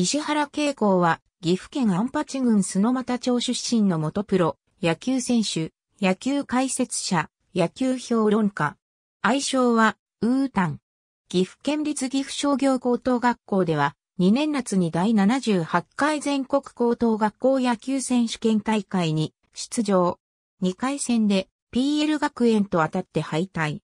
石原慶光は、岐阜県安八郡須野又町出身の元プロ、野球選手、野球解説者、野球評論家。愛称は、ウータン。岐阜県立岐阜商業高等学校では、2年夏に第78回全国高等学校野球選手権大会に出場。2回戦で PL 学園と当たって敗退。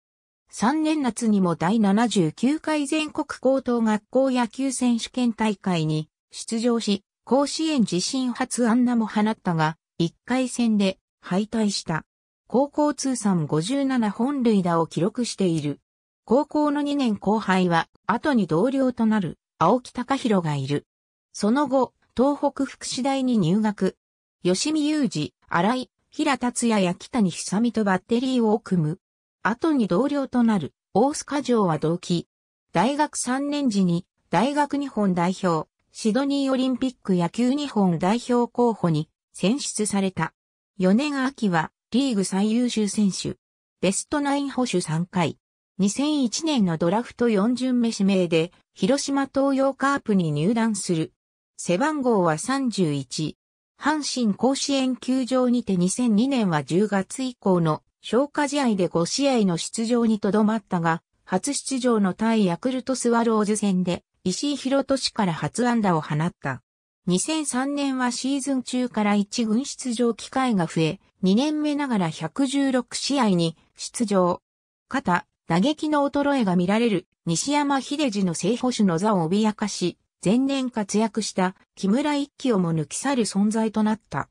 3年夏にも第79回全国高等学校野球選手権大会に出場し、甲子園自身初安ナも放ったが、1回戦で敗退した。高校通算57本塁打を記録している。高校の2年後輩は、後に同僚となる青木隆弘がいる。その後、東北福祉大に入学。吉見雄二、荒井、平達也や北に久美とバッテリーを組む。後に同僚となる大須賀城は同期。大学3年時に大学日本代表、シドニーオリンピック野球日本代表候補に選出された。4年秋はリーグ最優秀選手。ベストナイン保守3回。2001年のドラフト4巡目指名で広島東洋カープに入団する。背番号は31。阪神甲子園球場にて2002年は10月以降の消化試合で5試合の出場にとどまったが、初出場の対ヤクルトスワローズ戦で、石井博俊から初安打を放った。2003年はシーズン中から1軍出場機会が増え、2年目ながら116試合に出場。肩、打撃の衰えが見られる西山秀治の正捕手の座を脅かし、前年活躍した木村一騎をも抜き去る存在となった。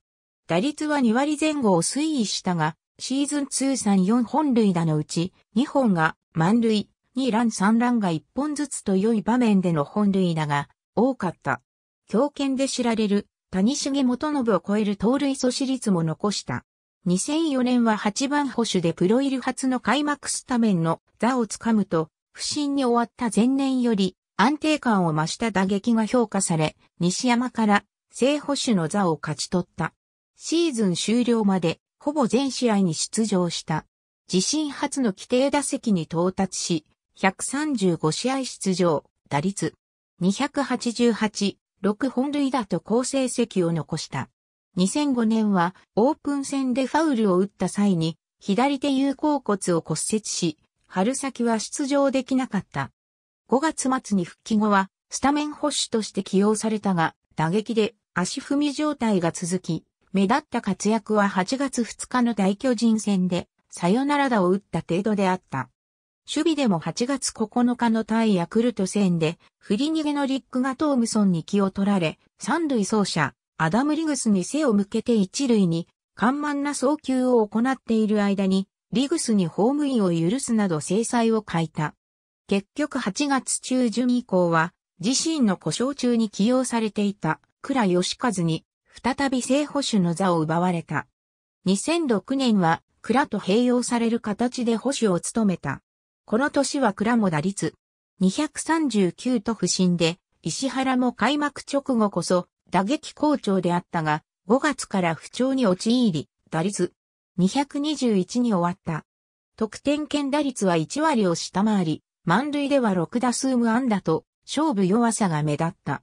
打率は2割前後を推移したが、シーズン通算4本塁打のうち、2本が満塁、2ラン3ランが1本ずつと良い場面での本塁打が多かった。強肩で知られる谷重元信を超える盗塁阻止率も残した。2004年は8番保守でプロ入り初の開幕スタメンの座をつかむと、不審に終わった前年より安定感を増した打撃が評価され、西山から正保守の座を勝ち取った。シーズン終了までほぼ全試合に出場した。自身初の規定打席に到達し、135試合出場、打率288、6本塁打と好成績を残した。2005年はオープン戦でファウルを打った際に左手有効骨を骨折し、春先は出場できなかった。5月末に復帰後はスタメン保守として起用されたが、打撃で足踏み状態が続き、目立った活躍は8月2日の大巨人戦で、サヨナラ打を打った程度であった。守備でも8月9日の対ヤクルト戦で、振り逃げのリックがトームソンに気を取られ、三塁走者、アダム・リグスに背を向けて一塁に、緩慢な送球を行っている間に、リグスにホームインを許すなど制裁を欠いた。結局8月中旬以降は、自身の故障中に起用されていた、倉義和に、再び正保守の座を奪われた。2006年は蔵と併用される形で保守を務めた。この年は蔵も打率239と不振で、石原も開幕直後こそ打撃好調であったが、5月から不調に陥り、打率221に終わった。得点圏打率は1割を下回り、満塁では6打数無安打と、勝負弱さが目立った。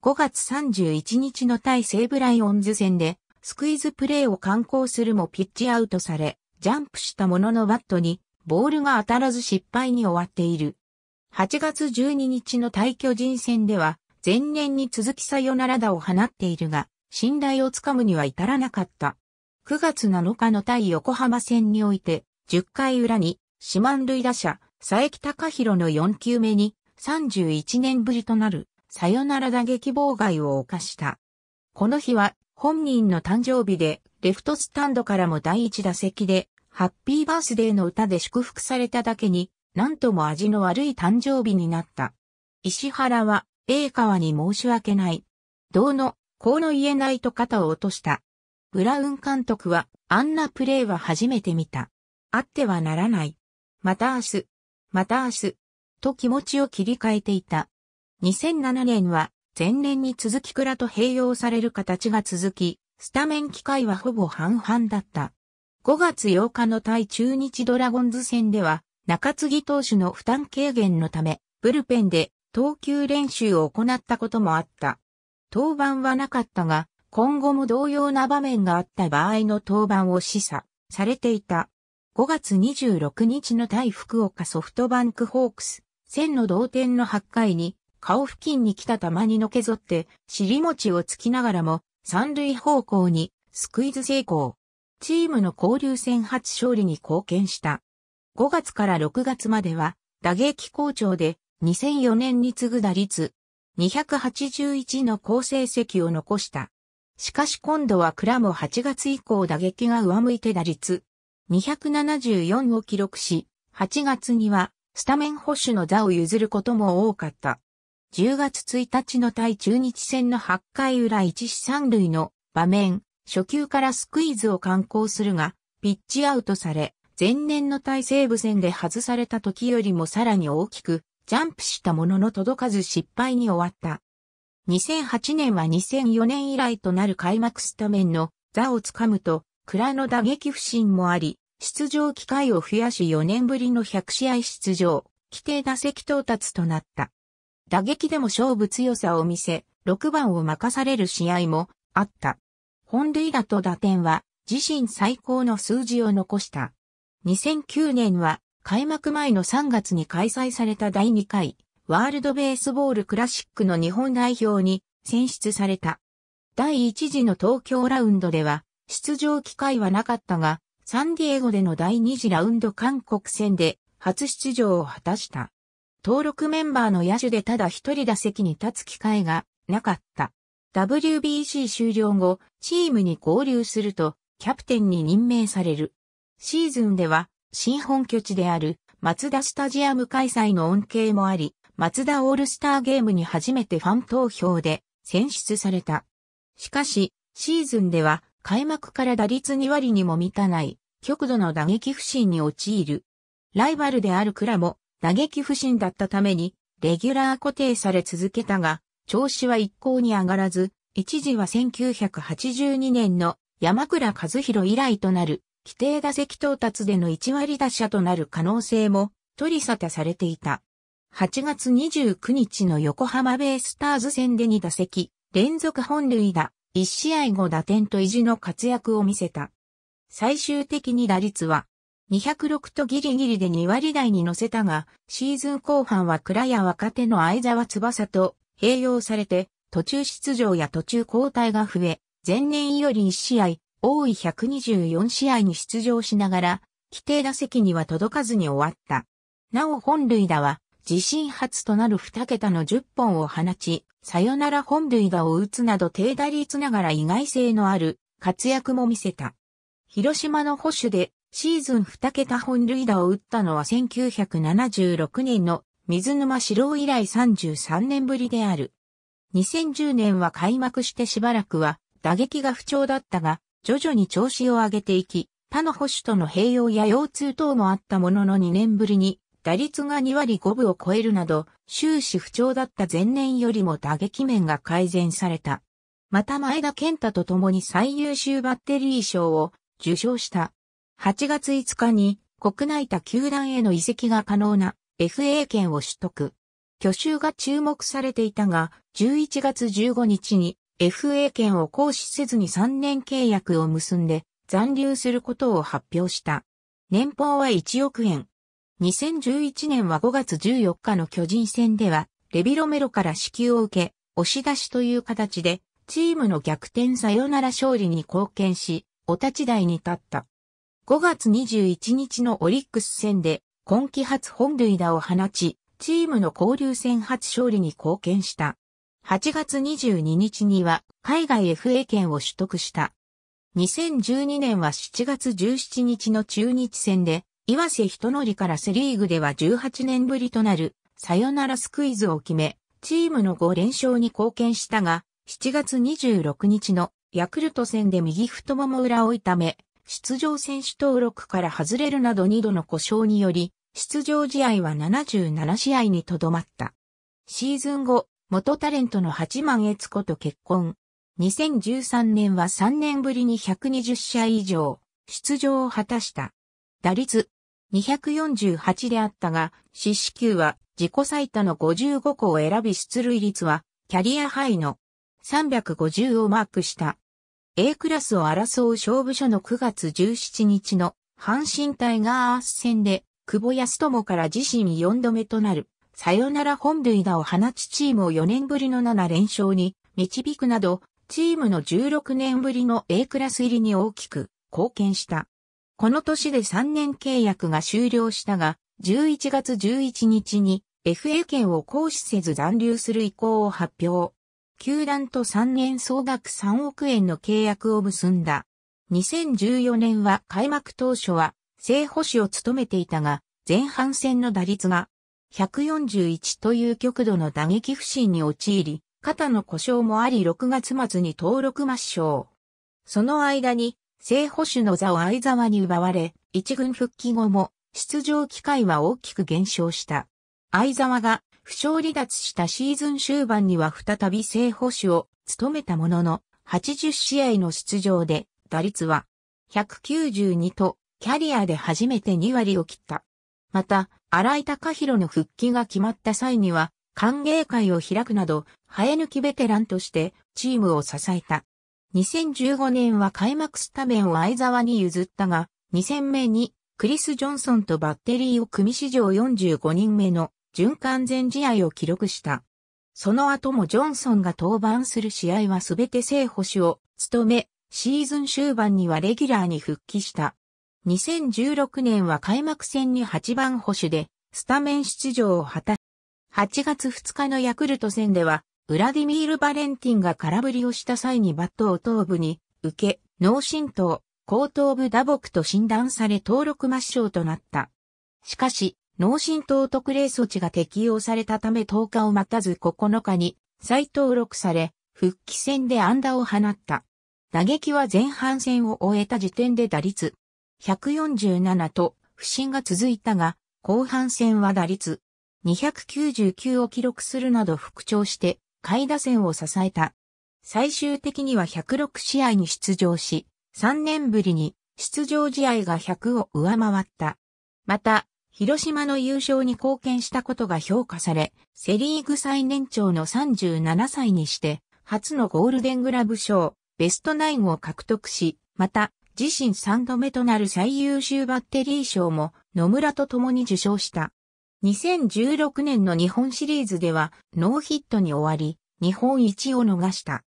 5月31日の対西武ライオンズ戦で、スクイズプレーを観行するもピッチアウトされ、ジャンプしたもののバットに、ボールが当たらず失敗に終わっている。8月12日の対巨人戦では、前年に続きさよならだを放っているが、信頼をつかむには至らなかった。9月7日の対横浜戦において、10回裏に、四万塁打者、佐伯隆弘の4球目に、31年ぶりとなるさよなら打撃妨害を犯した。この日は本人の誕生日で、レフトスタンドからも第一打席で、ハッピーバースデーの歌で祝福されただけに、何とも味の悪い誕生日になった。石原は、A 川に申し訳ない。どうの、こうの言えないと肩を落とした。ブラウン監督は、あんなプレーは初めて見た。あってはならない。また明日、また明日、と気持ちを切り替えていた。2007年は前年に続き蔵と併用される形が続き、スタメン機会はほぼ半々だった。5月8日の対中日ドラゴンズ戦では、中継ぎ投手の負担軽減のため、ブルペンで投球練習を行ったこともあった。登板はなかったが、今後も同様な場面があった場合の登板を示唆されていた。5月26日の対福岡ソフトバンクホークス戦の同点の8回に顔付近に来た球にのけぞって、尻餅をつきながらも、三塁方向にスクイズ成功。チームの交流戦初勝利に貢献した。5月から6月までは、打撃好調で、2004年に次ぐ打率、281の好成績を残した。しかし今度は倉も8月以降打撃が上向いて打率、274を記録し、8月にはスタメン保守の座を譲ることも多かった。10月1日の対中日戦の8回裏1死三塁の場面、初球からスクイズを敢行するが、ピッチアウトされ、前年の対西部戦で外された時よりもさらに大きく、ジャンプしたものの届かず失敗に終わった。2008年は2004年以来となる開幕スタメンの座をつかむと、蔵の打撃不振もあり、出場機会を増やし4年ぶりの100試合出場、規定打席到達となった。打撃でも勝負強さを見せ、6番を任される試合もあった。本塁打と打点は自身最高の数字を残した。2009年は開幕前の3月に開催された第2回ワールドベースボールクラシックの日本代表に選出された。第1次の東京ラウンドでは出場機会はなかったが、サンディエゴでの第2次ラウンド韓国戦で初出場を果たした。登録メンバーの野手でただ一人打席に立つ機会がなかった。WBC 終了後、チームに合流すると、キャプテンに任命される。シーズンでは、新本拠地である、松田スタジアム開催の恩恵もあり、松田オールスターゲームに初めてファン投票で選出された。しかし、シーズンでは開幕から打率2割にも満たない、極度の打撃不振に陥る。ライバルであるクラも打撃不振だったために、レギュラー固定され続けたが、調子は一向に上がらず、一時は1982年の山倉和弘以来となる、規定打席到達での1割打者となる可能性も取り沙汰されていた。8月29日の横浜ベイスターズ戦で2打席、連続本塁打、1試合5打点と意地の活躍を見せた。最終的に打率は206とギリギリで2割台に乗せたが、シーズン後半は倉や若手の相沢翼と併用されて、途中出場や途中交代が増え、前年より1試合、多い124試合に出場しながら、規定打席には届かずに終わった。なお本塁打は、自身初となる2桁の10本を放ち、さよなら本塁打を打つなど低打率ながら意外性のある活躍も見せた。広島の保守でシーズン2桁本塁打を打ったのは1976年の水沼史郎以来33年ぶりである。2010年は開幕してしばらくは打撃が不調だったが、徐々に調子を上げていき、他の保守との併用や腰痛等もあったものの2年ぶりに打率が2割5分を超えるなど、終始不調だった前年よりも打撃面が改善された。また前田健太と共に最優秀バッテリー賞を受賞した。8月5日に国内他球団への移籍が可能な FA 権を取得。挙手が注目されていたが、11月15日に FA 権を行使せずに3年契約を結んで残留することを発表した。年俸は1億円。2011年は5月14日の巨人戦では、レビロメロから支給を受け、押し出しという形で、チームの逆転さよなら勝利に貢献し、お立ち台に立った。5月21日のオリックス戦で今季初本塁打を放ち、チームの交流戦初勝利に貢献した。8月22日には海外 FA 権を取得した。2012年は7月17日の中日戦で、岩瀬人則からセリーグでは18年ぶりとなるサヨナラスクイズを決め、チームの5連勝に貢献したが、7月26日のヤクルト戦で右太もも裏を痛め、出場選手登録から外れるなど2度の故障により、出場試合は77試合にとどまった。シーズン後、元タレントの八幡悦子と結婚。2013年は3年ぶりに120試合以上、出場を果たした。打率248であったが、四死球は自己最多の55個を選び出塁率はキャリアハイの350をマークした。A クラスを争う勝負所の9月17日の阪神タイガース戦で、久保康友から自身4度目となる、サヨナラ本塁打を放ちチームを4年ぶりの7連勝に導くなど、チームの16年ぶりの A クラス入りに大きく貢献した。この年で3年契約が終了したが、11月11日に FA 権を行使せず残留する意向を発表。球団と3年総額3億円の契約を結んだ。2014年は開幕当初は正捕手を務めていたが、前半戦の打率が141という極度の打撃不振に陥り、肩の故障もあり6月末に登録抹消。その間に、正捕手の座を相沢に奪われ、一軍復帰後も出場機会は大きく減少した。相沢が負傷離脱したシーズン終盤には再び正捕手を務めたものの、80試合の出場で、打率は192と、キャリアで初めて2割を切った。また、荒井隆弘の復帰が決まった際には、歓迎会を開くなど、生え抜きベテランとしてチームを支えた。2015年は開幕スタメンを相沢に譲ったが、2戦目にクリス・ジョンソンとバッテリーを組史上45人目の準完全試合を記録した。その後もジョンソンが登板する試合はすべて正捕手を務め、シーズン終盤にはレギュラーに復帰した。2016年は開幕戦に8番捕手で、スタメン出場を果たし、8月2日のヤクルト戦では、ウラディミール・バレンティンが空振りをした際にバットを頭部に受け、脳震盪、後頭部打撲と診断され登録抹消となった。しかし、脳震盪特例措置が適用されたため10日を待たず9日に再登録され、復帰戦で安打を放った。打撃は前半戦を終えた時点で打率147と不振が続いたが、後半戦は打率299を記録するなど復調して、下位打線を支えた。最終的には106試合に出場し、3年ぶりに出場試合が100を上回った。また、広島の優勝に貢献したことが評価され、セリーグ最年長の37歳にして、初のゴールデングラブ賞、ベストナインを獲得し、また、自身3度目となる最優秀バッテリー賞も野村と共に受賞した。2016年の日本シリーズではノーヒットに終わり、日本一を逃した。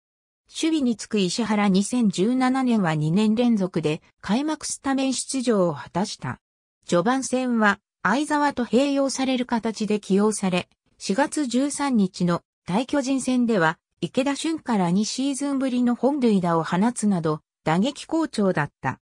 守備につく石原2017年は2年連続で開幕スタメン出場を果たした。序盤戦は相沢と併用される形で起用され、4月13日の大巨人戦では、池田俊から2シーズンぶりの本塁打を放つなど、打撃好調だった。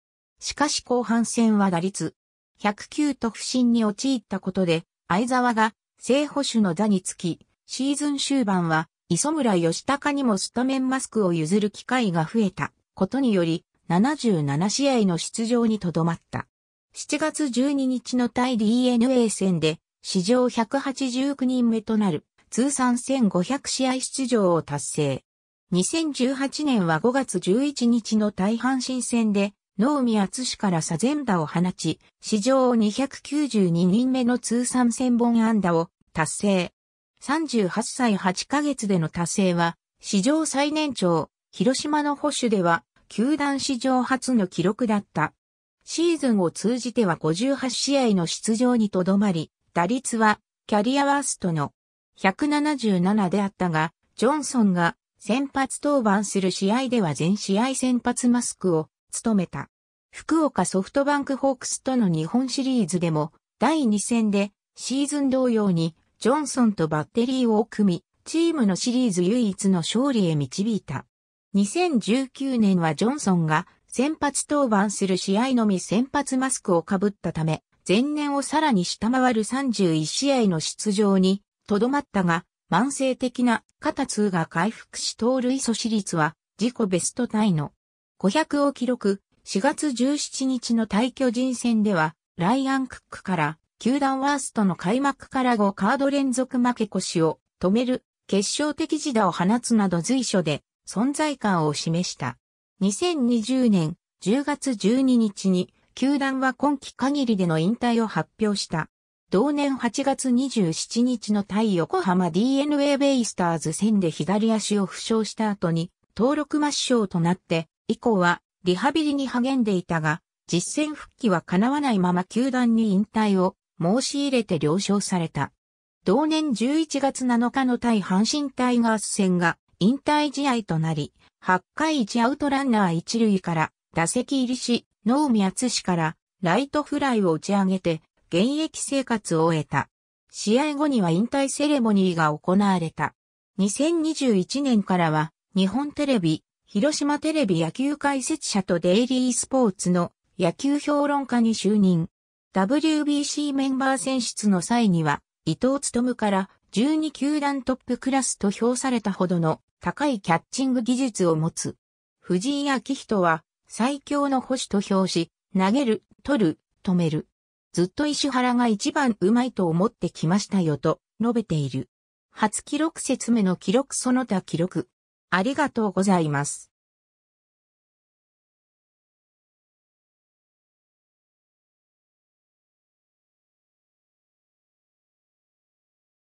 しかし後半戦は打率、109と不振に陥ったことで、相沢が正捕手の座につき、シーズン終盤は磯村義高にもスタメンマスクを譲る機会が増えたことにより、77試合の出場にとどまった。7月12日の対 DNA 戦で、史上189人目となる、通算1500試合出場を達成。2018年は5月11日の大阪神戦で、能見厚氏から左前打を放ち、史上292人目の通算1000本安打を達成。38歳8ヶ月での達成は、史上最年長、広島の保守では、球団史上初の記録だった。シーズンを通じては58試合の出場にとどまり、打率はキャリアワーストの177であったが、ジョンソンが先発登板する試合では全試合先発マスクを務めた。福岡ソフトバンクホークスとの日本シリーズでも第2戦でシーズン同様にジョンソンとバッテリーを組み、チームのシリーズ唯一の勝利へ導いた。2019年はジョンソンが先発登板する試合のみ先発マスクをかぶったため、前年をさらに下回る31試合の出場に、とどまったが、慢性的な肩痛が回復し盗塁阻止率は自己ベストタイの500を記録。4月17日の対巨人戦では、ライアン・クックから、球団ワーストの開幕から5カード連続負け越しを止める、決勝的自打を放つなど随所で存在感を示した。2020年10月12日に、球団は今季限りでの引退を発表した。同年8月27日の対横浜 DNA ベイスターズ戦で左足を負傷した後に登録抹消となって、以降はリハビリに励んでいたが、実戦復帰は叶わないまま球団に引退を申し入れて了承された。同年11月7日の対阪神タイガース戦が引退試合となり、8回1アウトランナー1塁から打席入りし、能見厚氏からライトフライを打ち上げて現役生活を終えた。試合後には引退セレモニーが行われた。2021年からは日本テレビ、広島テレビ野球解説者とデイリースポーツの野球評論家に就任。WBC メンバー選出の際には伊藤務から12球団トップクラスと評されたほどの高いキャッチング技術を持つ。藤井明人は最強の星と評し、投げる、取る、止める。ずっと石原が一番うまいと思ってきましたよと述べている。初記録説明の記録その他記録。ありがとうございます。